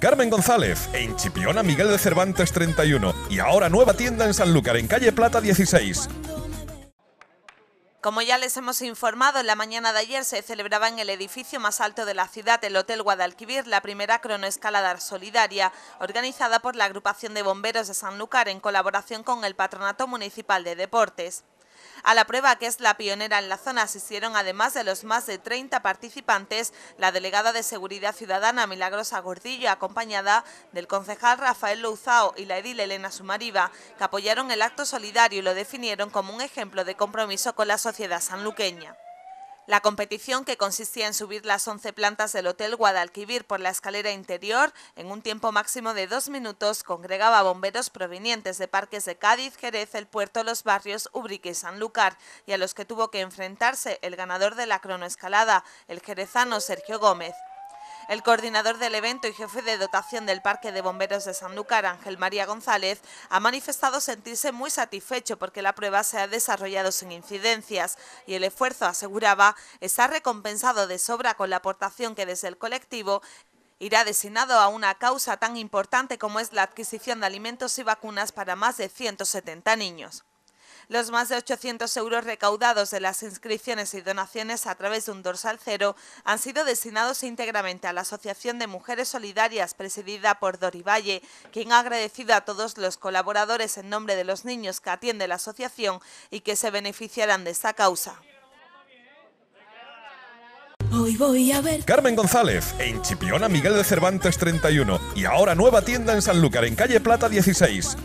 Carmen González, en Chipiona Miguel de Cervantes 31. Y ahora nueva tienda en Sanlúcar, en calle Plata 16. Como ya les hemos informado, en la mañana de ayer se celebraba en el edificio más alto de la ciudad, el Hotel Guadalquivir, la primera cronoescalada solidaria, organizada por la Agrupación de Bomberos de Sanlúcar en colaboración con el Patronato Municipal de Deportes. A la prueba, que es la pionera en la zona, asistieron además de los más de 30 participantes, la delegada de Seguridad Ciudadana Milagrosa Gordillo, acompañada del concejal Rafael Louzao y la edil Elena Sumariva, que apoyaron el acto solidario y lo definieron como un ejemplo de compromiso con la sociedad sanluqueña. La competición, que consistía en subir las 11 plantas del Hotel Guadalquivir por la escalera interior en un tiempo máximo de dos minutos, congregaba bomberos provenientes de parques de Cádiz, Jerez, El Puerto, Los Barrios, Ubrique y Sanlúcar, y a los que tuvo que enfrentarse el ganador de la cronoescalada, el jerezano Sergio Gómez. El coordinador del evento y jefe de dotación del Parque de Bomberos de San Lucar, Ángel María González, ha manifestado sentirse muy satisfecho porque la prueba se ha desarrollado sin incidencias y el esfuerzo, aseguraba, está recompensado de sobra con la aportación que desde el colectivo irá destinado a una causa tan importante como es la adquisición de alimentos y vacunas para más de 170 niños. Los más de 800 euros recaudados de las inscripciones y donaciones a través de un dorsal cero han sido destinados íntegramente a la Asociación de Mujeres Solidarias presidida por Dori Valle, quien ha agradecido a todos los colaboradores en nombre de los niños que atiende la asociación y que se beneficiarán de esta causa. Hoy voy a ver. Carmen González, en Chipiona Miguel de Cervantes 31. Y ahora nueva tienda en Sanlúcar, en calle Plata 16.